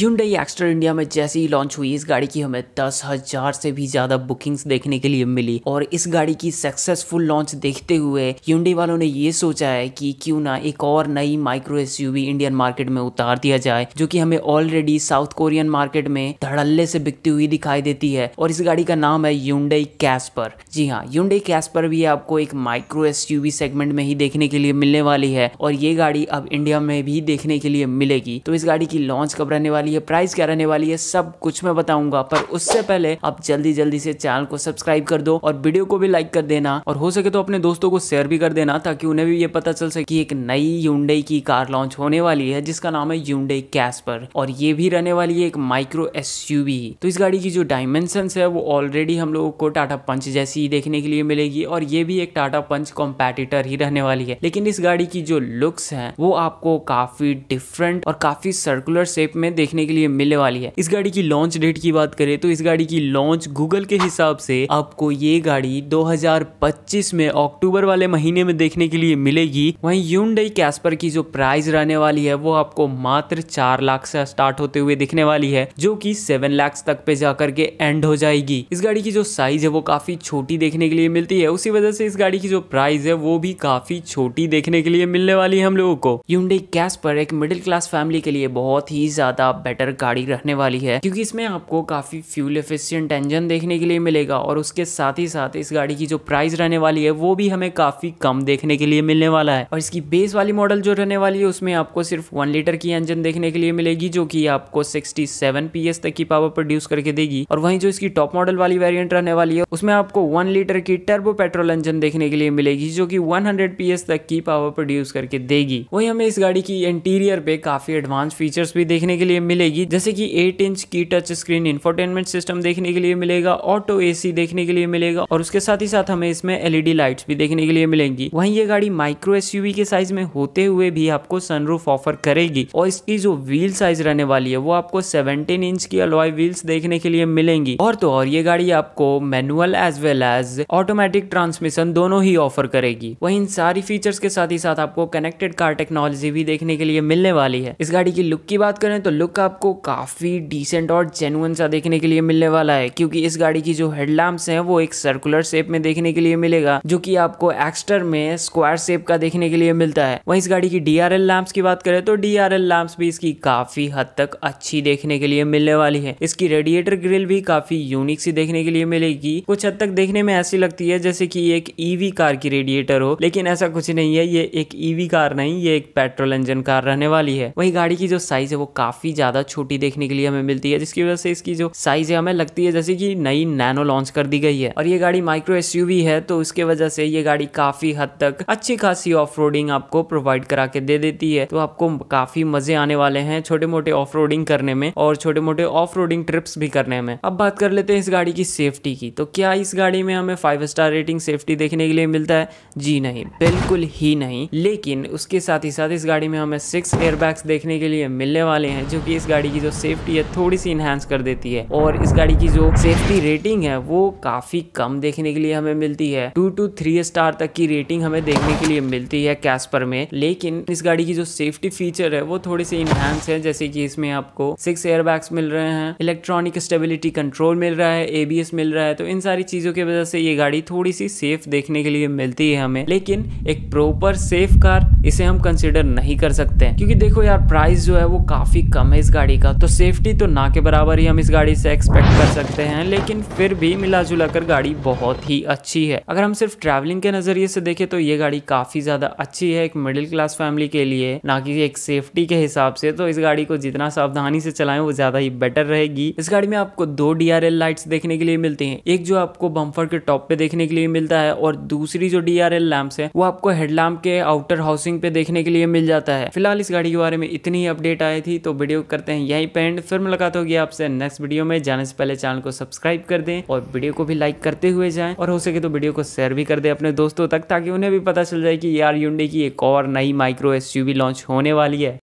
Hyundai extra India में जैसे ही launch हुई इस गाड़ी की हमें दस हजार से भी ज्यादा बुकिंग्स देखने के लिए मिली और इस गाड़ी की सक्सेसफुल लॉन्च देखते हुए ह्यूडई वालों ने ये सोचा है कि क्यों ना एक और नई माइक्रो एसयूवी इंडियन मार्केट में उतार दिया जाए जो कि हमें ऑलरेडी साउथ कोरियन मार्केट में धड़ल्ले से बिकती हुई दिखाई देती है और इस गाड़ी का नाम है यूंडई कैस्पर जी हाँ यूंडई कैस्पर भी आपको एक माइक्रो एसयूवी सेगमेंट में ही देखने के लिए मिलने वाली है और ये गाड़ी अब इंडिया में भी देखने के लिए मिलेगी तो इस गाड़ी की लॉन्च कब रहने वाली वाली है प्राइस क्या रहने वाली है सब कुछ मैं बताऊंगा पर उससे पहले आप जल्दी जल्दी से चैनल को सब्सक्राइब कर दो और वीडियो को भी लाइक कर देना और हो सके तो अपने दोस्तों को शेयर भी कर देना ताकि उन्हें भी ये पता चल सके एक नई यूंडई की कार लॉन्च होने वाली है जिसका नाम है यूंडई कैस्पर और ये भी रहने वाली है एक माइक्रो एस तो इस गाड़ी की जो डायमेंशन है वो ऑलरेडी हम लोगों को टाटा पंच जैसी ही देखने के लिए मिलेगी और ये भी एक टाटा पंच कॉम्पैटिटर ही रहने वाली है लेकिन इस गाड़ी की जो लुक्स है वो आपको काफी डिफरेंट और काफी सर्कुलर शेप में देखने देखने के लिए मिलने वाली है इस गाड़ी की लॉन्च डेट की बात करें तो इस गाड़ी की लॉन्च गूगल के हिसाब से आपको ये गाड़ी 2025 में अक्टूबर वाले महीने में देखने के लिए मिलेगी वहीं यूनडई कैस्पर की जो प्राइस रहने वाली है वो आपको मात्र चार लाख से स्टार्ट होते हुए दिखने वाली है जो की सेवन लाख तक पे जाकर के एंड हो जाएगी इस गाड़ी की जो साइज है वो काफी छोटी देखने के लिए मिलती है उसी वजह से इस गाड़ी की जो प्राइस है वो भी काफी छोटी देखने के लिए मिलने वाली है हम लोगों को यूनडई कैस्पर एक मिडिल क्लास फैमिली के लिए बहुत ही ज्यादा बेटर गाड़ी रहने वाली है क्योंकि इसमें आपको काफ़ी फ्यूल एफिशियंट इंजन देखने के लिए मिलेगा और उसके साथ ही साथ इस गाड़ी की जो प्राइस रहने वाली है वो भी हमें काफ़ी कम देखने के लिए मिलने वाला है और इसकी बेस वाली मॉडल जो रहने वाली है उसमें आपको सिर्फ वन लीटर की इंजन देखने के लिए मिलेगी जो की आपको सिक्सटी सेवन तक की पावर प्रोड्यूस करके देगी और वही जो इसकी टॉप मॉडल वाली वेरियंट रहने वाली है उसमें आपको वन लीटर की टर्बो पेट्रोल इंजन देखने के लिए मिलेगी जो की वन हंड्रेड तक की पावर प्रोड्यूस करके देगी वही हमें इस गाड़ी की इंटीरियर पे काफी एडवांस फीचर्स भी देखने के लिए मिलेगी जैसे कि 8 इंच की टच स्क्रीन इंफोटेनमेंट सिस्टम देखने के लिए मिलेगा ऑटो एसी देखने के लिए मिलेगा और उसके साथ ही साथ हमें इसमें एलईडी लाइट्स e भी देखने के लिए मिलेंगी वहीं ये गाड़ी माइक्रो एसयूवी के साइज में होते हुए भी आपको सनरूफ ऑफर करेगी और इसकी जो व्हील साइज रहने वाली है वो आपको सेवनटीन इंच की अलॉय व्हील्स देखने के लिए मिलेंगी और तो और ये गाड़ी आपको manual as well as automatic transmission दोनों ही ऑफर करेगी वही इन सारी फीचर्स के साथ ही साथ आपको कनेक्टेड कार टेक्नोलॉजी भी देखने के लिए मिलने वाली है इस गाड़ी की लुक की बात करें तो लुक आपको काफ़ी डिसेंट और जेनुअन सा देखने के लिए मिलने वाला है क्योंकि इस गाड़ी की जो हेडलैम्प्स हैं वो एक सर्कुलर शेप में देखने के लिए मिलेगा जो कि आपको एक्स्टर में स्क्वायर शेप का देखने के लिए मिलता है वहीं इस गाड़ी की डीआरएल लैम्प्स की बात करें तो डीआरएल लैम्प्स भी इसकी काफ़ी हद तक अच्छी देखने के लिए मिलने वाली है इसकी रेडिएटर ग्रिल भी काफ़ी यूनिक सी देखने के लिए मिलेगी कुछ हद तक देखने में ऐसी लगती है जैसे कि एक ईवी e कार की रेडिएटर हो लेकिन ऐसा कुछ नहीं है ये एक ईवी e कार नहीं ये एक पेट्रोल इंजन कार रहने वाली है वही गाड़ी की जो साइज है वो काफ़ी ज़्यादा ज़्यादा छोटी देखने के लिए हमें मिलती है जिसकी वजह से इसकी जो साइज़ है हमें लगती है जैसे कि नई नैनो लॉन्च कर दी गई है और ये गाड़ी माइक्रो एस है तो उसके वजह से ये गाड़ी काफ़ी हद तक अच्छी खासी ऑफ आपको प्रोवाइड करा के दे देती है तो आपको काफ़ी मज़े आने वाले हैं छोटे मोटे ऑफ करने में और छोटे मोटे ऑफ ट्रिप्स भी करने में अब बात कर लेते हैं इस गाड़ी की सेफ्टी की तो क्या इस गाड़ी में हमें फाइव स्टार रेटिंग सेफ्टी देखने के लिए मिलता है जी नहीं बिल्कुल ही नहीं लेकिन उसके साथ ही साथ इस गाड़ी में हमें सिक्स एयरबैग्स देखने के लिए मिलने वाले हैं जो कि इस गाड़ी की जो सेफ्टी है थोड़ी सी इनहेंस कर देती है और इस गाड़ी की जो सेफ्टी रेटिंग है वो काफ़ी कम देखने के लिए हमें मिलती है टू टू थ्री स्टार तक की रेटिंग हमें देखने के लिए मिलती है कैस्पर में लेकिन इस गाड़ी की जो सेफ्टी फीचर है वो थोड़ी सी इनहेंस है जैसे कि इसमें आपको सिक्स एयर मिल रहे हैं इलेक्ट्रॉनिक स्टेबिलिटी कंट्रोल मिल रहा है एबीएस मिल रहा है तो इन सारी चीज़ों की वजह से ये गाड़ी थोड़ी सी सेफ देखने के लिए मिलती है हमें लेकिन एक प्रॉपर सेफ कार इसे हम कंसिडर नहीं कर सकते क्योंकि देखो यार प्राइस जो है वो काफ़ी कम है इस गाड़ी का तो सेफ्टी तो ना के बराबर ही हम इस गाड़ी से एक्सपेक्ट कर सकते हैं लेकिन फिर भी मिला जुला कर गाड़ी बहुत ही अच्छी है अगर हम सिर्फ ट्रैवलिंग के नजरिए से देखें तो ये गाड़ी काफी ज्यादा अच्छी है एक मिडिल क्लास फैमिली के लिए ना कि एक सेफ्टी के हिसाब से तो इस गाड़ी को जितना सावधानी से चलाएं वो ज्यादा ही बेटर रहेगी इस गाड़ी में आपको दो डीआरएल लाइट्स देखने के लिए मिलती है एक जो आपको बम्फर के टॉप पे देखने के लिए मिलता है और दूसरी जो डीआरएल लैम्प है वो आपको हेडलैम्प के आउटर हाउसिंग पे देखने के लिए मिल जाता है फिलहाल इस गाड़ी के बारे में इतनी ही अपडेट आई थी तो वीडियो कर करते हैं यही पेंड फिर मुलाकात होगी आपसे नेक्स्ट वीडियो में जाने से पहले चैनल को सब्सक्राइब कर दें और वीडियो को भी लाइक करते हुए जाएं और हो सके तो वीडियो को शेयर भी कर दें अपने दोस्तों तक ताकि उन्हें भी पता चल जाए कि यार यूनडी की एक और नई माइक्रो एस लॉन्च होने वाली है